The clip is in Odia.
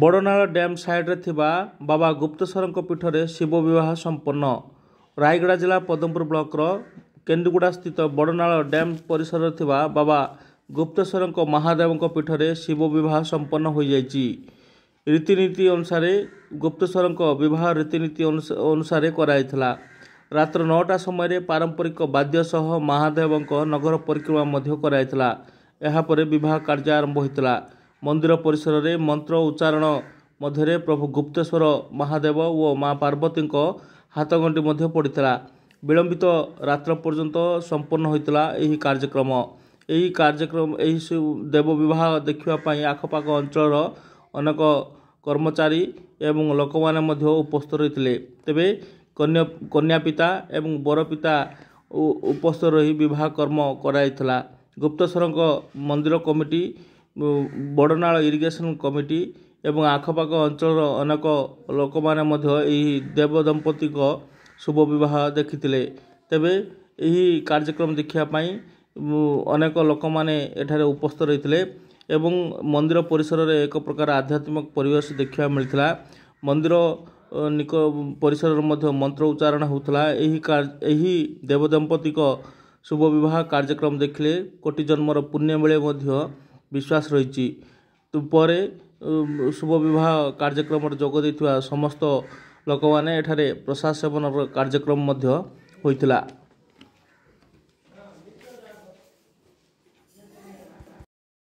ବଡ଼ନାଳ ଡ୍ୟାମ୍ ସାଇଡ଼୍ରେ ଥିବା ବାବା ଗୁପ୍ତେଶ୍ୱରଙ୍କ ପୀଠରେ ଶିବ ବିବାହ ସମ୍ପନ୍ନ ରାୟଗଡ଼ା ଜିଲ୍ଲା ପଦମପୁର ବ୍ଲକର କେନ୍ଦୁଗୁଡ଼ା ସ୍ଥିତ ବଡ଼ନାଳ ଡ୍ୟାମ୍ ପରିସରରେ ଥିବା ବାବା ଗୁପ୍ତେଶ୍ୱରଙ୍କ ମହାଦେବଙ୍କ ପୀଠରେ ଶିବ ବିବାହ ସମ୍ପନ୍ନ ହୋଇଯାଇଛି ରୀତିନୀତି ଅନୁସାରେ ଗୁପ୍ତେଶ୍ୱରଙ୍କ ବିବାହ ରୀତିନୀତି ଅନୁସାରେ କରାଯାଇଥିଲା ରାତ୍ର ନଅଟା ସମୟରେ ପାରମ୍ପରିକ ବାଦ୍ୟ ସହ ମହାଦେବଙ୍କ ନଗର ପରିକ୍ରମା ମଧ୍ୟ କରାଯାଇଥିଲା ଏହାପରେ ବିବାହ କାର୍ଯ୍ୟ ଆରମ୍ଭ ହୋଇଥିଲା ମନ୍ଦିର ପରିସରରେ ମନ୍ତ୍ର ଉଚ୍ଚାରଣ ମଧ୍ୟରେ ପ୍ରଭୁ ଗୁପ୍ତେଶ୍ୱର ମହାଦେବ ଓ ମା ପାର୍ବତୀଙ୍କ ହାତଗଣ୍ଠି ମଧ୍ୟ ପଡ଼ିଥିଲା ବିଳମ୍ବିତ ରାତ୍ର ପର୍ଯ୍ୟନ୍ତ ସମ୍ପନ୍ନ ହୋଇଥିଲା ଏହି କାର୍ଯ୍ୟକ୍ରମ ଏହି କାର୍ଯ୍ୟକ୍ରମ ଏହି ଦେବ ବିବାହ ଦେଖିବା ପାଇଁ ଆଖପାଖ ଅଞ୍ଚଳର ଅନେକ କର୍ମଚାରୀ ଏବଂ ଲୋକମାନେ ମଧ୍ୟ ଉପସ୍ଥିତ ରହିଥିଲେ ତେବେ କନ୍ୟା କନ୍ୟା ପିତା ଏବଂ ବର ପିତା ଉପସ୍ଥିତ ରହି ବିବାହ କର୍ମ କରାଯାଇଥିଲା ଗୁପ୍ତେଶ୍ୱରଙ୍କ ମନ୍ଦିର କମିଟି ବଡ଼ନାଳ ଇରିଗେସନ୍ କମିଟି ଏବଂ ଆଖପାଖ ଅଞ୍ଚଳର ଅନେକ ଲୋକମାନେ ମଧ୍ୟ ଏହି ଦେବ ଦମ୍ପତିଙ୍କ ଶୁଭ ବିବାହ ଦେଖିଥିଲେ ତେବେ ଏହି କାର୍ଯ୍ୟକ୍ରମ ଦେଖିବା ପାଇଁ ଅନେକ ଲୋକମାନେ ଏଠାରେ ଉପସ୍ଥିତ ରହିଥିଲେ ଏବଂ ମନ୍ଦିର ପରିସରରେ ଏକ ପ୍ରକାର ଆଧ୍ୟାତ୍ମିକ ପରିବେଶ ଦେଖିବାକୁ ମିଳିଥିଲା ମନ୍ଦିର ନିକ ପରିସରରେ ମଧ୍ୟ ମନ୍ତ୍ର ଉଚ୍ଚାରଣ ହେଉଥିଲା ଏହି ଏହି ଦେବଦମ୍ପତିଙ୍କ ଶୁଭ ବିବାହ କାର୍ଯ୍ୟକ୍ରମ ଦେଖିଲେ କୋଟି ଜନ୍ମର ପୁଣ୍ୟ ମିଳେ ମଧ୍ୟ ବିଶ୍ୱାସ ରହିଛି ପରେ ଶୁଭ ବିବାହ କାର୍ଯ୍ୟକ୍ରମରେ ଯୋଗ ଦେଇଥିବା ସମସ୍ତ ଲୋକମାନେ ଏଠାରେ ପ୍ରସାଦ ସେବନର କାର୍ଯ୍ୟକ୍ରମ ମଧ୍ୟ ହୋଇଥିଲା